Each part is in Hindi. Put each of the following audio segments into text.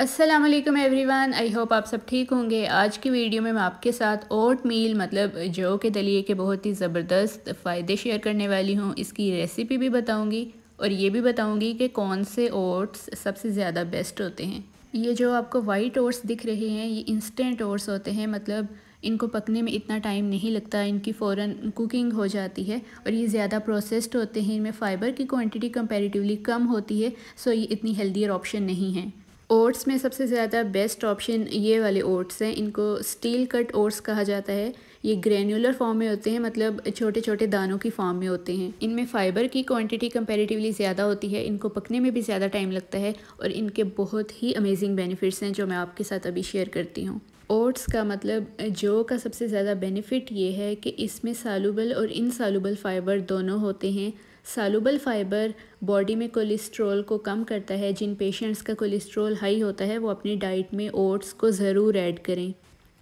अस्सलाम वालेकुम एवरीवन आई होप आप सब ठीक होंगे आज की वीडियो में मैं आपके साथ ओट मील मतलब जौ के दलिए के बहुत ही ज़बरदस्त फ़ायदे शेयर करने वाली हूँ इसकी रेसिपी भी बताऊँगी और ये भी बताऊँगी कि कौन से ओट्स सबसे ज़्यादा बेस्ट होते हैं ये जो आपको वाइट ओट्स दिख रहे हैं ये इंस्टेंट ओट्स होते हैं मतलब इनको पकने में इतना टाइम नहीं लगता इनकी फ़ौर कुकिंग हो जाती है और ये ज़्यादा प्रोसेस्ड होते हैं इनमें फ़ाइबर की क्वांटिटी कंपैरेटिवली कम होती है सो ये इतनी हेल्दियर ऑप्शन नहीं है ओट्स में सबसे ज़्यादा बेस्ट ऑप्शन ये वाले ओट्स हैं इनको स्टील कट ओट्स कहा जाता है ये ग्रेनुलर फॉर्म में होते हैं मतलब छोटे छोटे दानों की फॉर्म में होते हैं इनमें फ़ाइबर की क्वांटिटी कंपैरेटिवली ज़्यादा होती है इनको पकने में भी ज़्यादा टाइम लगता है और इनके बहुत ही अमेजिंग बेनिफिट्स हैं जो मैं आपके साथ अभी शेयर करती हूँ ओट्स का मतलब जो का सबसे ज़्यादा बेनिफिट ये है कि इसमें सालूबल और इनसालूबल फ़ाइबर दोनों होते हैं सालूबल फ़ाइबर बॉडी में कोलेस्ट्रॉल को कम करता है जिन पेशेंट्स का कोलेस्ट्रॉल हाई होता है वो अपनी डाइट में ओट्स को ज़रूर ऐड करें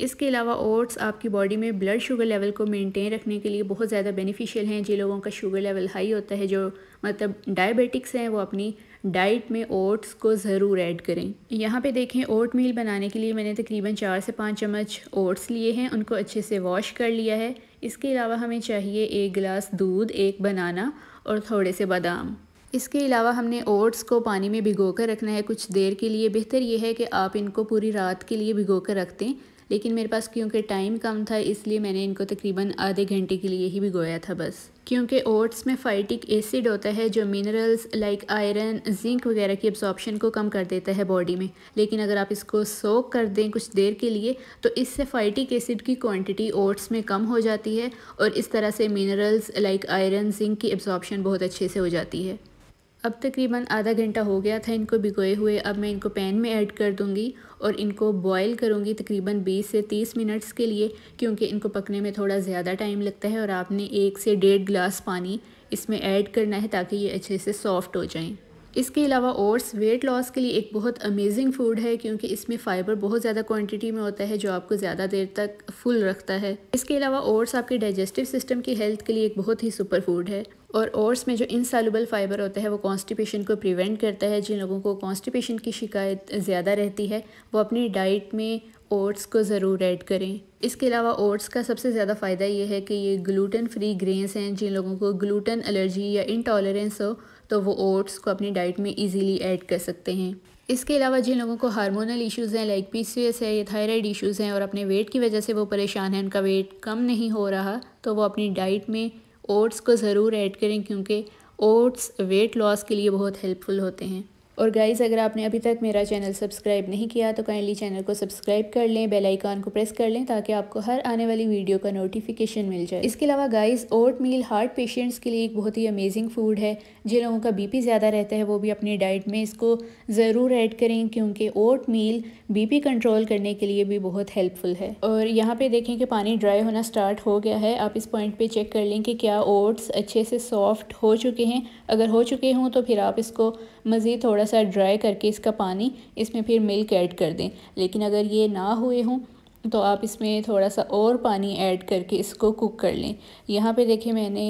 इसके अलावा ओट्स आपकी बॉडी में ब्लड शुगर लेवल को मेंटेन रखने के लिए बहुत ज़्यादा बेनिफिशियल हैं जिन लोगों का शुगर लेवल हाई होता है जो मतलब डायबिटिक्स हैं वो अपनी डाइट में ओट्स को ज़रूर ऐड करें यहाँ पे देखें ओट मील बनाने के लिए मैंने तकरीबन चार से पाँच चम्मच ओट्स लिए हैं उनको अच्छे से वॉश कर लिया है इसके अलावा हमें चाहिए एक गिलास दूध एक बनाना और थोड़े से बादाम इसके अलावा हमने ओट्स को पानी में भिगो कर रखना है कुछ देर के लिए बेहतर यह है कि आप इनको पूरी रात के लिए भिगो कर रख दें लेकिन मेरे पास क्योंकि टाइम कम था इसलिए मैंने इनको तकरीबन आधे घंटे के लिए ही भिगोया था बस क्योंकि ओट्स में फाइटिक एसिड होता है जो मिनरल्स लाइक आयरन जिंक वगैरह की एब्जॉर्प्शन को कम कर देता है बॉडी में लेकिन अगर आप इसको सोक कर दें कुछ देर के लिए तो इससे फाइटिक एसिड की क्वांटिटी ओट्स में कम हो जाती है और इस तरह से मिनरल्स लाइक आयरन जिंक की एब्जॉर्प्शन बहुत अच्छे से हो जाती है अब तकरीबन आधा घंटा हो गया था इनको भिगोए हुए अब मैं इनको पैन में ऐड कर दूंगी और इनको बॉईल करूंगी तकरीबन 20 से 30 मिनट्स के लिए क्योंकि इनको पकने में थोड़ा ज़्यादा टाइम लगता है और आपने एक से डेढ़ गिलास पानी इसमें ऐड करना है ताकि ये अच्छे से सॉफ्ट हो जाएँ इसके अलावा ओट्स वेट लॉस के लिए एक बहुत अमेजिंग फूड है क्योंकि इसमें फ़ाइबर बहुत ज़्यादा क्वांटिटी में होता है जो आपको ज़्यादा देर तक फुल रखता है इसके अलावा ओट्स आपके डाइजेस्टिव सिस्टम की हेल्थ के लिए एक बहुत ही सुपर फूड है और ओट्स में जो इनसालुबल फाइबर होता है वो कॉन्स्टिपेशन को प्रिवेंट करता है जिन लोगों को कॉन्स्टिपेशन की शिकायत ज़्यादा रहती है वो अपनी डाइट में ओट्स को ज़रूर ऐड करें इसके अलावा ओट्स का सबसे ज़्यादा फ़ायदा ये है कि ये ग्लूटन फ्री ग्रेन्स हैं जिन लोगों को ग्लूटन एलर्जी या इनटॉलरेंस हो तो वो ओट्स को अपनी डाइट में ईजीली ऐड कर सकते हैं इसके अलावा जिन लोगों को हार्मोनल इश्यूज़ हैं लाइक पीसीएस है या थायराइड इश्यूज़ हैं और अपने वेट की वजह से वो परेशान हैं उनका वेट कम नहीं हो रहा तो वो अपनी डाइट में ओट्स को ज़रूर ऐड करें क्योंकि ओट्स वेट लॉस के लिए बहुत हेल्पफुल होते हैं और गाइज़ अगर आपने अभी तक मेरा चैनल सब्सक्राइब नहीं किया तो काइंडली चैनल को सब्सक्राइब कर लें बेल आइकान को प्रेस कर लें ताकि आपको हर आने वाली वीडियो का नोटिफिकेशन मिल जाए इसके अलावा guys oatmeal heart patients के लिए एक बहुत ही अमेजिंग फूड है जिन लोगों का बीपी ज़्यादा रहता है वो भी अपनी डाइट में इसको ज़रूर ऐड करें क्योंकि ओट मील बी कंट्रोल करने के लिए भी बहुत हेल्पफुल है और यहाँ पर देखें कि पानी ड्राई होना स्टार्ट हो गया है आप इस पॉइंट पर चेक कर लें कि क्या ओट्स अच्छे से सॉफ्ट हो चुके हैं अगर हो चुके हों तो फिर आप इसको मज़ीद थोड़ा सा ड्राई करके इसका पानी इसमें फिर मिल्क ऐड कर दें लेकिन अगर ये ना हुए हों तो आप इसमें थोड़ा सा और पानी ऐड करके इसको कुक कर लें यहाँ पे देखिए मैंने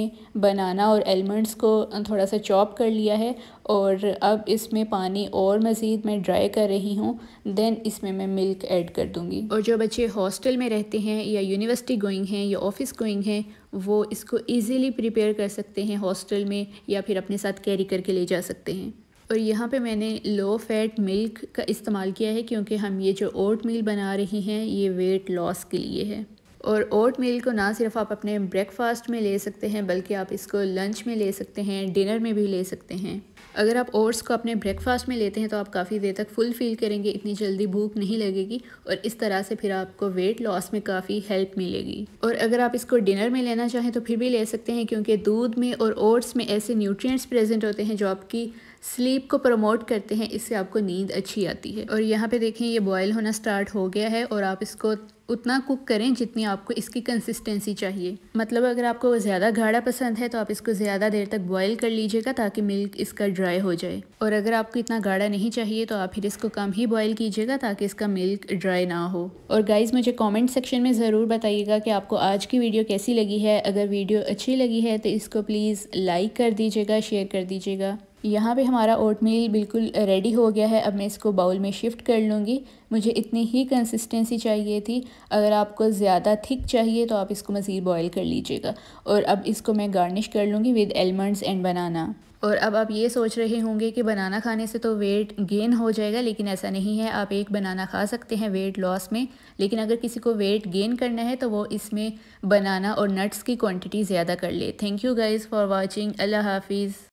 बनाना और एलमंड्स को थोड़ा सा चॉप कर लिया है और अब इसमें पानी और मज़ीद मैं ड्राई कर रही हूँ दैन इसमें मैं मिल्क ऐड कर दूँगी और जो बच्चे हॉस्टल में रहते हैं या यूनिवर्सिटी गोइंग हैं या ऑफिस गोइंग हैं वो इसको ईज़िली प्रिपेयर कर सकते हैं हॉस्टल में या फिर अपने साथ कैरी करके ले जा सकते हैं और यहाँ पे मैंने लो फैट मिल्क का इस्तेमाल किया है क्योंकि हम ये जो ओट मिल बना रहे हैं ये वेट लॉस के लिए है और ओट मील को ना सिर्फ आप अपने ब्रेकफास्ट में ले सकते हैं बल्कि आप इसको लंच में ले सकते हैं डिनर में भी ले सकते हैं अगर आप ओट्स को अपने ब्रेकफास्ट में लेते हैं तो आप काफ़ी देर तक फुल फील करेंगे इतनी जल्दी भूख नहीं लगेगी और इस तरह से फिर आपको वेट लॉस में काफ़ी हेल्प मिलेगी और अगर आप इसको डिनर में लेना चाहें तो फिर भी ले सकते हैं क्योंकि दूध में और ओट्स में ऐसे न्यूट्रिएंट्स प्रेजेंट होते हैं जो आपकी स्लीप को प्रमोट करते हैं इससे आपको नींद अच्छी आती है और यहाँ पे देखें ये बॉयल होना स्टार्ट हो गया है और आप इसको उतना कुक करें जितनी आपको इसकी कंसिस्टेंसी चाहिए मतलब अगर आपको ज़्यादा गाढ़ा पसंद है तो आप इसको ज़्यादा देर तक बॉईल कर लीजिएगा ताकि मिल्क इसका ड्राई हो जाए और अगर आपको इतना गाढ़ा नहीं चाहिए तो आप फिर इसको कम ही बॉईल कीजिएगा ताकि इसका मिल्क ड्राई ना हो और गाइज़ मुझे कॉमेंट सेक्शन में ज़रूर बताइएगा कि आपको आज की वीडियो कैसी लगी है अगर वीडियो अच्छी लगी है तो इसको प्लीज़ लाइक कर दीजिएगा शेयर कर दीजिएगा यहाँ पे हमारा ओटमील बिल्कुल रेडी हो गया है अब मैं इसको बाउल में शिफ्ट कर लूँगी मुझे इतनी ही कंसिस्टेंसी चाहिए थी अगर आपको ज़्यादा थिक चाहिए तो आप इसको मज़ीद बॉयल कर लीजिएगा और अब इसको मैं गार्निश कर लूँगी विद एलमंड्स एंड बनाना और अब आप ये सोच रहे होंगे कि बनाना खाने से तो वेट गेन हो जाएगा लेकिन ऐसा नहीं है आप एक बनाना खा सकते हैं वेट लॉस में लेकिन अगर किसी को वेट गेन करना है तो वो इसमें बनाना और नट्स की क्वांटिटी ज़्यादा कर ले thank you guys for watching अल्लाह हाफिज़